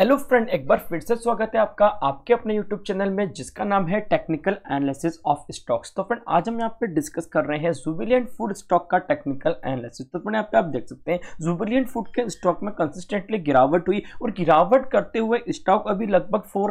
hello friend एक बार फिर से स्वागत है आपका आपके अपने यूट्यूब चैनल में जिसका नाम है टेक्निकल एनालिसिस ऑफ स्टॉक्स तो फ्रेंड आज हम यहाँ पे डिस्कस कर रहे हैं जुबिलियंट फूड स्टॉक का टेक्निकल एनालिसिस तो फ्रेंड यहाँ पे आप देख सकते हैं जुबिलियंट फूड के स्टॉक में कंसिस्टेंटली गिरावट हुई और गिरावट करते हुए स्टॉक अभी लगभग फोर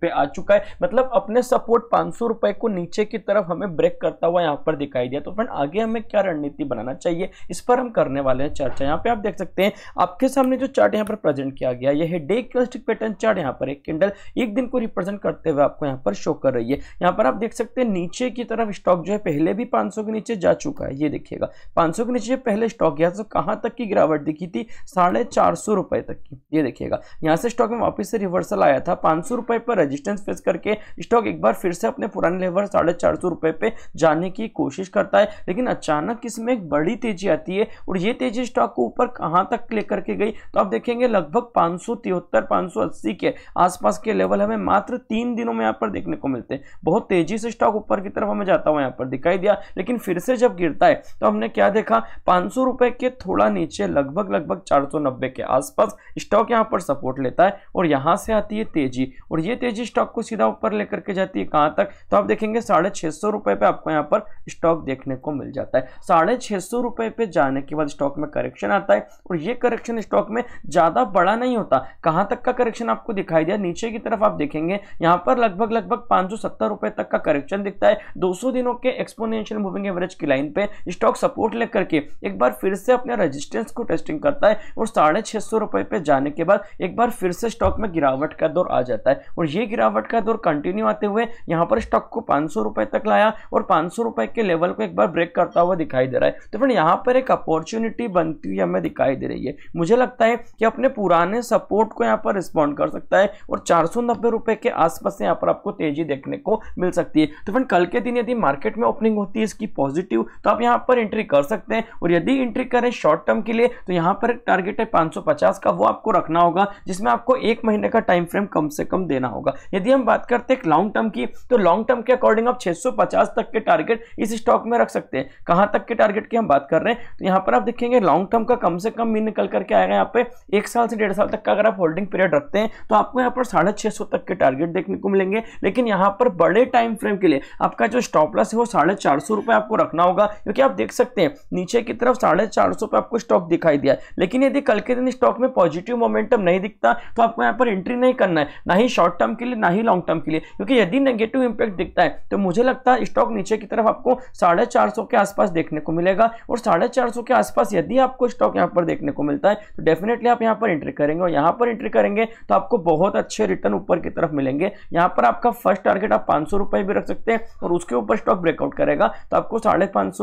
पे आ चुका है मतलब अपने सपोर्ट पाँच को नीचे की तरफ हमें ब्रेक करता हुआ यहाँ पर दिखाई दिया तो फ्रेंड आगे हमें क्या रणनीति बनाना चाहिए इस पर हम करने वाले हैं चर्चा यहाँ पे आप देख सकते हैं आपके सामने जो चार्ट यहाँ पर प्रेजेंट किया गया यह डे क्लस्टिक पैटर्न चार्ट यहाँ पर एक कैंडल एक दिन को रिप्रेजेंट करते हुए आपको यहाँ पर शो कर रही है यहाँ पर आप देख सकते हैं नीचे की तरफ स्टॉक जो है पहले भी 500 के नीचे जा चुका है ये देखिएगा 500 के नीचे पहले स्टॉक गया तो कहाँ तक की गिरावट दिखी थी साढ़े चार तक की ये देखिएगा यहाँ से स्टॉक में वापिस से रिवर्सल आया था पाँच पर रजिस्टेंस फेस करके स्टॉक एक बार फिर से अपने पुराने लेवल साढ़े चार पे जाने की कोशिश करता है लेकिन अचानक इसमें एक बड़ी तेजी आती है और ये तेजी स्टॉक को ऊपर कहाँ तक लेकर के गई तो आप देखेंगे लगभग पाँच सौ तिहत्तर 580 के आसपास के लेवल हमें मात्र तीन दिनों में यहाँ पर देखने को मिलते हैं बहुत तेजी से स्टॉक ऊपर की तरफ हमें जाता हुआ यहाँ पर दिखाई दिया लेकिन फिर से जब गिरता है तो हमने क्या देखा पाँच के थोड़ा नीचे लगभग लगभग चार के आसपास स्टॉक यहाँ पर सपोर्ट लेता है और यहाँ से आती है तेजी और ये तेजी स्टॉक को सीधा ऊपर लेकर के जाती है कहाँ तक तो आप देखेंगे साढ़े छः सौ रुपये पर आपको यहाँ पर स्टॉक देखने को मिल जाता है साढ़े छः सौ रुपये पर जाने के बाद स्टॉक में करेक्शन आता है और ये करेक्शन स्टॉक में ज़्यादा बड़ा नहीं होता कहाँ तक तक का करेक्शन आपको दिखाई दिया नीचे की तरफ आप देखेंगे यहां पर लगभग लगभग पांच सौ तक का करेक्शन दिखता है 200 दिनों के एक्सपोनेंशियल मूविंग एवरेज की लाइन पे स्टॉक सपोर्ट लेकर के एक बार फिर से अपने रेजिस्टेंस को टेस्टिंग करता है और साढ़े छह सौ रुपये पे जाने के बाद एक बार फिर से स्टॉक में गिरावट का दौर आ जाता है और ये गिरावट का दौर कंटिन्यू आते हुए यहां पर स्टॉक को पाँच रुपए तक लाया और पाँच रुपए के लेवल को एक बार ब्रेक करता हुआ दिखाई दे रहा है तो फिर यहां पर एक अपॉर्चुनिटी बनती हुई हमें दिखाई दे रही है मुझे लगता है कि अपने पुराने सपोर्ट को यहाँ पर रिस्पॉन्ड कर सकता है और चार सौ के आसपास से यहाँ पर आपको तेजी देखने को मिल सकती है तो फ्रेंड कल के दिन यदि मार्केट में ओपनिंग होती है इसकी पॉजिटिव तो आप यहाँ पर एंट्री कर सकते हैं और यदि एंट्री करें शॉर्ट टर्म के लिए तो यहाँ पर टारगेट है 550 का वो आपको रखना होगा जिसमें आपको एक महीने का टाइम फ्रेम कम से कम देना होगा यदि हम बात करते हैं लॉन्ग टर्म की तो लॉन्ग टर्म के अकॉर्डिंग आप 650 तक के टारगेट इस स्टॉक में रख सकते हैं कहाँ तक के टारगेट की हम बात कर रहे हैं तो यहाँ पर आप देखेंगे लॉन्ग टर्म का कम से कम मीन निकल करके आएगा यहाँ पे एक साल से डेढ़ साल तक का अगर आप होल्डिंग टाइम पीरियड रखते हैं तो आपको यहाँ पर साढ़े छः सौ तक के टारगेट देखने को मिलेंगे लेकिन यहाँ पर बड़े टाइम फ्रेम के लिए आपका जो स्टॉपलस है वो साढ़े चार सौ रुपये आपको रखना होगा क्योंकि आप देख सकते हैं नीचे की तरफ साढ़े चार सौ पे आपको स्टॉक दिखाई दिया लेकिन यदि कल के दिन स्टॉक में पॉजिटिव मोमेंटम नहीं दिखता तो आपको यहाँ पर एंट्री नहीं करना है ना ही शॉर्ट टर्म के लिए ना ही लॉन्ग टर्म के लिए क्योंकि यदि नेगेटिव इंपैक्ट दिखता है तो मुझे लगता है स्टॉक नीचे की तरफ आपको साढ़े चार सौ के आसपास देखने को मिलेगा और साढ़े चार सौ के आसपास यदि आपको स्टॉक यहाँ पर देखने को मिलता है तो डेफिनेटली आप यहाँ पर एंट्री करेंगे और यहाँ पर एंट्री करेंगे तो आपको बहुत अच्छे रिटर्न ऊपर की तरफ मिलेंगे यहाँ पर आपका फर्स्ट टारगेट आप पाँच भी रख सकते हैं और उसके ऊपर स्टॉक ब्रेकआउट करेगा तो आपको साढ़े पाँच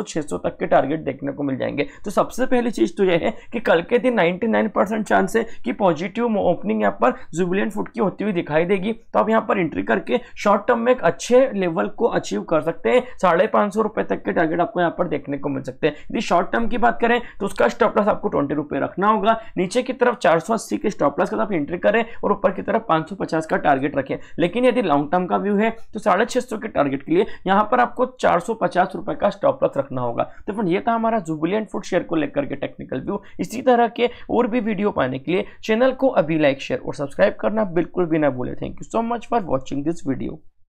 तक के टारगेट देखने को मिल जाएंगे तो सबसे पहली चीज़ तो यह है कि कल के दिन 99% चांस है कि पॉजिटिव ओपनिंग यहाँ पर जुबिलियन फूड की होती हुई दिखाई देगी तो आप यहाँ पर एंट्री करके शॉर्ट टर्म में एक अच्छे लेवल को अचीव कर सकते हैं साढ़े पाँच सौ तक के टारगेट आपको यहाँ पर देखने को मिल सकते हैं यदि शॉर्ट टर्म की बात करें तो उसका स्टॉप लॉस आपको ट्वेंटी रुपये रखना होगा नीचे की तरफ चार सौ अस्सी के स्टॉप लॉस का साथ एंट्री करें और ऊपर की तरफ 550 का टारगेट रखें लेकिन यदि लॉन्ग टर्म का व्यू है तो साढ़े के टारगेट के लिए यहाँ पर आपको चार का स्टॉप लॉस रखना होगा तो फ्रेंड ये था हमारा जुबिलियन फूड शेयर को लेकर के टेक्निकल व्यू इसी तरह के और भी वीडियो पाने के लिए चैनल को अभी लाइक शेयर और सब्सक्राइब करना बिल्कुल भी ना भूले thank you so much for watching this video